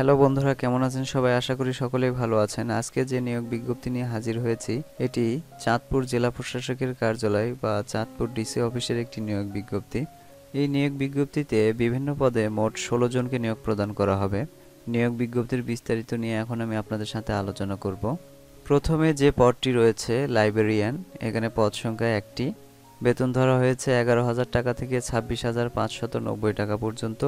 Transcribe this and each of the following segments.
hello বন্ধুরা কেমন আছেন সবাই আশা করি সকলেই ভালো আছেন আজকে যে নিয়োগ বিজ্ঞপ্তি নিয়ে হাজির হয়েছি এটি চাঁদপুর জেলা প্রশাসকের কার্যালয় বা চাঁদপুর ডিসি অফিসের একটি নিয়োগ বিজ্ঞপ্তি এই নিয়োগ বিজ্ঞপ্তিতে বিভিন্ন পদে মোট ষোলো জনকে নিয়োগ প্রদান করা হবে নিয়োগ বিজ্ঞপ্তির বিস্তারিত নিয়ে এখন আমি আপনাদের সাথে আলোচনা করব প্রথমে যে পদটি রয়েছে লাইব্রেরিয়ান এখানে পদ সংখ্যা একটি বেতন ধরা হয়েছে এগারো হাজার টাকা থেকে ছাব্বিশ হাজার পাঁচশত নব্বই টাকা পর্যন্ত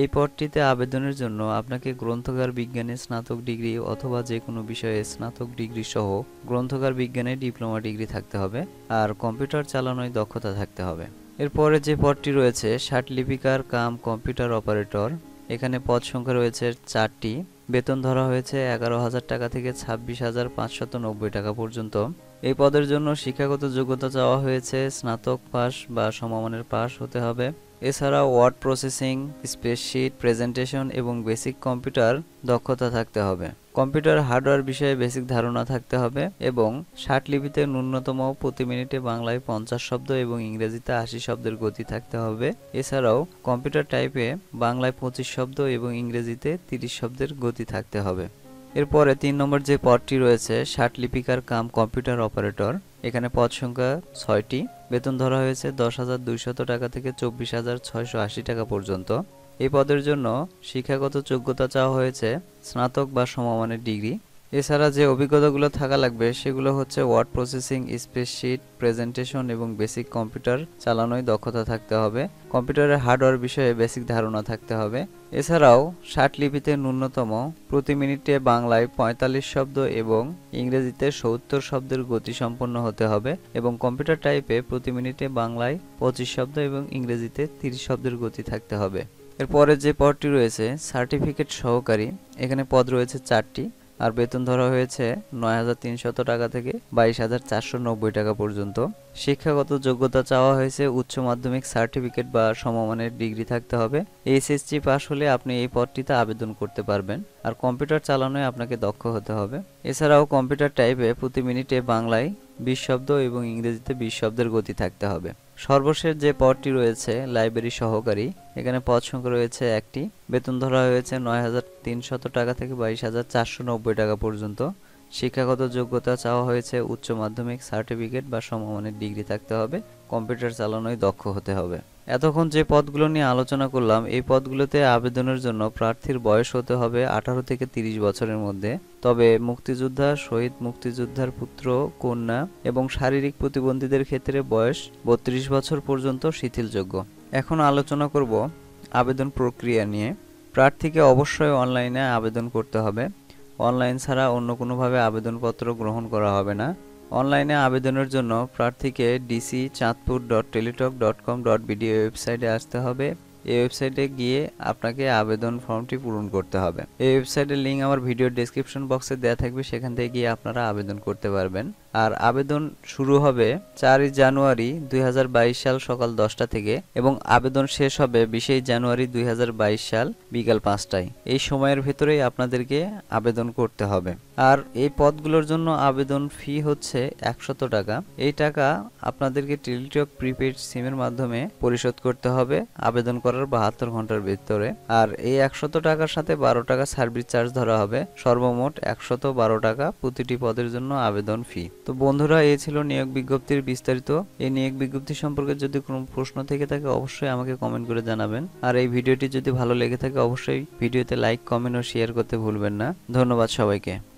এই পদটিতে আবেদনের জন্য আপনাকে গ্রন্থকার বিজ্ঞানে স্নাতক ডিগ্রি অথবা যে কোনো বিষয়ে স্নাতক ডিগ্রি সহ গ্রন্থকার বিজ্ঞানে ডিপ্লোমা ডিগ্রি থাকতে হবে আর কম্পিউটার চালানোয় দক্ষতা থাকতে হবে এরপরে যে পদটি রয়েছে লিপিকার কাম কম্পিউটার অপারেটর এখানে পদ সংখ্যা রয়েছে চারটি বেতন ধরা হয়েছে এগারো হাজার টাকা থেকে ছাব্বিশ হাজার পাঁচশত নব্বই টাকা পর্যন্ত এই পদের জন্য শিক্ষাগত যোগ্যতা চাওয়া হয়েছে স্নাতক পাস বা সমমানের পাস হতে হবে এছাড়া ওয়ার্ড প্রসেসিং স্প্রেডশিট প্রেজেন্টেশন এবং বেসিক কম্পিউটার দক্ষতা থাকতে হবে কম্পিউটার হার্ডওয়্যার বিষয়ে বেসিক ধারণা থাকতে হবে এবং ষাট লিপিতে ন্যূনতম প্রতি মিনিটে বাংলায় পঞ্চাশ শব্দ এবং ইংরেজিতে আশি শব্দের গতি থাকতে হবে এছাড়াও কম্পিউটার টাইপে বাংলায় পঁচিশ শব্দ এবং ইংরেজিতে তিরিশ শব্দের গতি থাকতে হবে এরপরে তিন নম্বর যে পদটি রয়েছে ষাট লিপিকার কাম কম্পিউটার অপারেটর এখানে পদ সংখ্যা ছয়টি বেতন ধরা হয়েছে দশ হাজার দুইশত টাকা থেকে চব্বিশ হাজার ছয়শো আশি টাকা পর্যন্ত এই পদের জন্য শিক্ষাগত যোগ্যতা চাওয়া হয়েছে স্নাতক বা সমমানের ডিগ্রি এছাড়া যে অভিজ্ঞতাগুলো থাকা লাগবে সেগুলো হচ্ছে ওয়ার্ড প্রসেসিং স্প্রেডশিট প্রেজেন্টেশন এবং বেসিক কম্পিউটার চালানোয় দক্ষতা থাকতে হবে কম্পিউটারের হার্ডওয়্যার বিষয়ে বেসিক ধারণা থাকতে হবে এছাড়াও ষাট লিপিতে ন্যূনতম প্রতি মিনিটে বাংলায় পঁয়তাল্লিশ শব্দ এবং ইংরেজিতে সত্তর শব্দের গতি সম্পন্ন হতে হবে এবং কম্পিউটার টাইপে প্রতি মিনিটে বাংলায় পঁচিশ শব্দ এবং ইংরেজিতে তিরিশ শব্দের গতি থাকতে হবে এরপরে যে পদটি রয়েছে সার্টিফিকেট সহকারী এখানে পদ রয়েছে চারটি আর বেতন ধরা হয়েছে নয় হাজার তিনশত টাকা থেকে বাইশ হাজার চারশো নব্বই টাকা পর্যন্ত শিক্ষাগত যোগ্যতা চাওয়া হয়েছে উচ্চ মাধ্যমিক সার্টিফিকেট বা সমমানের ডিগ্রি থাকতে হবে এইচএসসি পাশ হলে আপনি এই পদটিতে আবেদন করতে পারবেন আর কম্পিউটার চালানোয় আপনাকে দক্ষ হতে হবে এছাড়াও কম্পিউটার টাইপে প্রতি মিনিটে বাংলায় বিশ শব্দ এবং ইংরেজিতে বিশ শব্দের গতি থাকতে হবে সর্বশেষ যে পদটি রয়েছে লাইব্রেরি সহকারী এখানে পদ সংখ্যা রয়েছে একটি বেতন ধরা হয়েছে নয় হাজার তিনশত টাকা থেকে বাইশ হাজার চারশো নব্বই টাকা পর্যন্ত শিক্ষাগত যোগ্যতা চাওয়া হয়েছে উচ্চ মাধ্যমিক সার্টিফিকেট বা সমমানের ডিগ্রি থাকতে হবে কম্পিউটার চালানোয় দক্ষ হতে হবে এতক্ষণ যে পদগুলো নিয়ে আলোচনা করলাম এই পদগুলোতে আবেদনের জন্য প্রার্থীর বয়স হতে হবে আঠারো থেকে ৩০ বছরের মধ্যে তবে মুক্তিযোদ্ধা শহীদ মুক্তিযোদ্ধার পুত্র কন্যা এবং শারীরিক প্রতিবন্ধীদের ক্ষেত্রে বয়স বত্রিশ বছর পর্যন্ত শিথিলযোগ্য এখন আলোচনা করব আবেদন প্রক্রিয়া নিয়ে প্রার্থীকে অবশ্যই অনলাইনে আবেদন করতে হবে অনলাইন ছাড়া অন্য কোনোভাবে আবেদনপত্র গ্রহণ করা হবে না অনলাইনে আবেদনের জন্য প্রার্থীকে DC Chandpur dot Teletalk dot com dot BD ওয়েবসাইটে আসতে হবে এই ওয়েবসাইটে গিয়ে আপনাকে আবেদন ফর্মটি পূরণ করতে হবে এই ওয়েবসাইটের লিঙ্ক আমার ভিডিও ডেসক্রিপশন বক্সে দেওয়া থাকবে সেখান থেকে গিয়ে আপনারা আবেদন করতে পারবেন আর আবেদন শুরু হবে চারই জানুয়ারি দুই সাল সকাল দশটা থেকে এবং আবেদন শেষ হবে বিশেই জানুয়ারি দুই সাল বিকাল পাঁচটায় এই সময়ের ভেতরেই আপনাদেরকে আবেদন করতে হবে আর এই পদগুলোর জন্য আবেদন ফি হচ্ছে একশত টাকা এই টাকা আপনাদেরকে টেলিটক প্রিপেড সিমের মাধ্যমে পরিশোধ করতে হবে আবেদন করার বাহাত্তর ঘন্টার ভিতরে আর এই একশত টাকার সাথে বারো টাকা সার্ভিস চার্জ ধরা হবে সর্বমোট একশত বারো টাকা প্রতিটি পদের জন্য আবেদন ফি তো বন্ধুরা এ ছিল নিয়োগ বিজ্ঞপ্তির বিস্তারিত এই নিয়োগ বিজ্ঞপ্তি সম্পর্কে যদি কোনো প্রশ্ন থেকে থাকে অবশ্যই আমাকে কমেন্ট করে জানাবেন আর এই ভিডিওটি যদি ভালো লেগে থাকে অবশ্যই ভিডিওতে লাইক কমেন্ট ও শেয়ার করতে ভুলবেন না ধন্যবাদ সবাইকে